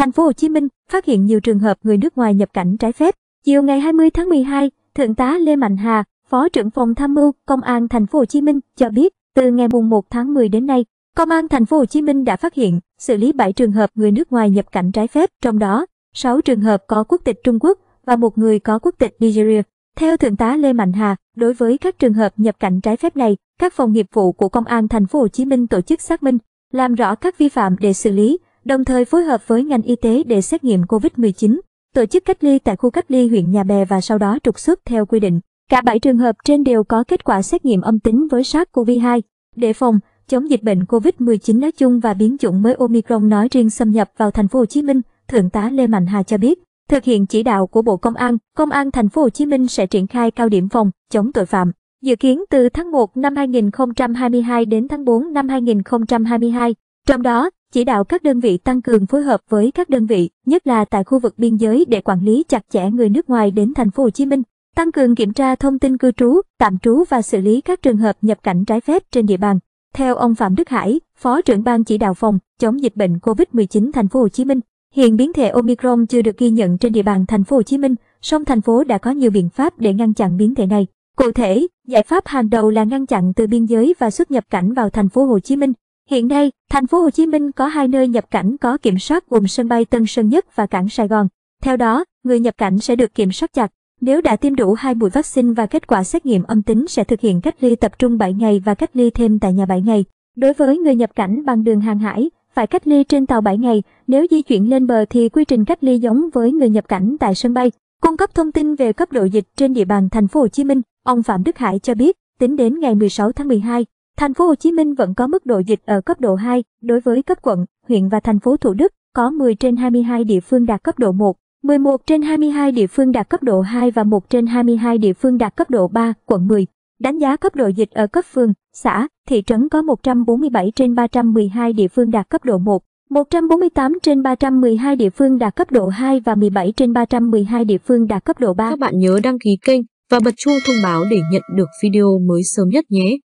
Thành phố Hồ Chí Minh phát hiện nhiều trường hợp người nước ngoài nhập cảnh trái phép. Chiều ngày 20 tháng 12, Thượng tá Lê Mạnh Hà, Phó trưởng phòng tham mưu Công an Thành phố Hồ Chí Minh cho biết, từ ngày mùng 1 tháng 10 đến nay, Công an Thành phố Hồ Chí Minh đã phát hiện xử lý 7 trường hợp người nước ngoài nhập cảnh trái phép, trong đó 6 trường hợp có quốc tịch Trung Quốc và một người có quốc tịch Nigeria. Theo Thượng tá Lê Mạnh Hà, đối với các trường hợp nhập cảnh trái phép này, các phòng nghiệp vụ của Công an Thành phố Hồ Chí Minh tổ chức xác minh, làm rõ các vi phạm để xử lý đồng thời phối hợp với ngành y tế để xét nghiệm COVID-19, tổ chức cách ly tại khu cách ly huyện Nhà Bè và sau đó trục xuất theo quy định. Cả 7 trường hợp trên đều có kết quả xét nghiệm âm tính với SARS-CoV-2. Để phòng, chống dịch bệnh COVID-19 nói chung và biến chủng mới Omicron nói riêng xâm nhập vào thành phố Hồ Chí Minh, Thượng tá Lê Mạnh Hà cho biết, thực hiện chỉ đạo của Bộ Công an, Công an thành phố Hồ Chí Minh sẽ triển khai cao điểm phòng chống tội phạm. Dự kiến từ tháng 1 năm 2022 đến tháng 4 năm 2022, trong đó chỉ đạo các đơn vị tăng cường phối hợp với các đơn vị, nhất là tại khu vực biên giới để quản lý chặt chẽ người nước ngoài đến thành phố Hồ Chí Minh, tăng cường kiểm tra thông tin cư trú, tạm trú và xử lý các trường hợp nhập cảnh trái phép trên địa bàn. Theo ông Phạm Đức Hải, Phó trưởng ban chỉ đạo phòng chống dịch bệnh COVID-19 thành phố Hồ Chí Minh, hiện biến thể Omicron chưa được ghi nhận trên địa bàn thành phố Hồ Chí Minh, song thành phố đã có nhiều biện pháp để ngăn chặn biến thể này. Cụ thể, giải pháp hàng đầu là ngăn chặn từ biên giới và xuất nhập cảnh vào thành phố Hồ Chí Minh, Hiện nay, thành phố Hồ Chí Minh có hai nơi nhập cảnh có kiểm soát gồm sân bay Tân Sơn Nhất và cảng Sài Gòn. Theo đó, người nhập cảnh sẽ được kiểm soát chặt. Nếu đã tiêm đủ hai mũi vaccine và kết quả xét nghiệm âm tính sẽ thực hiện cách ly tập trung 7 ngày và cách ly thêm tại nhà 7 ngày. Đối với người nhập cảnh bằng đường hàng hải, phải cách ly trên tàu 7 ngày, nếu di chuyển lên bờ thì quy trình cách ly giống với người nhập cảnh tại sân bay. Cung cấp thông tin về cấp độ dịch trên địa bàn thành phố Hồ Chí Minh, ông Phạm Đức Hải cho biết, tính đến ngày 16 tháng 12, Thành phố Hồ Chí Minh vẫn có mức độ dịch ở cấp độ 2 đối với cấp quận, huyện và thành phố Thủ Đức, có 10 trên 22 địa phương đạt cấp độ 1, 11 trên 22 địa phương đạt cấp độ 2 và 1 trên 22 địa phương đạt cấp độ 3, quận 10. Đánh giá cấp độ dịch ở cấp phường, xã, thị trấn có 147 trên 312 địa phương đạt cấp độ 1, 148 trên 312 địa phương đạt cấp độ 2 và 17 trên 312 địa phương đạt cấp độ 3. Các bạn nhớ đăng ký kênh và bật chuông thông báo để nhận được video mới sớm nhất nhé.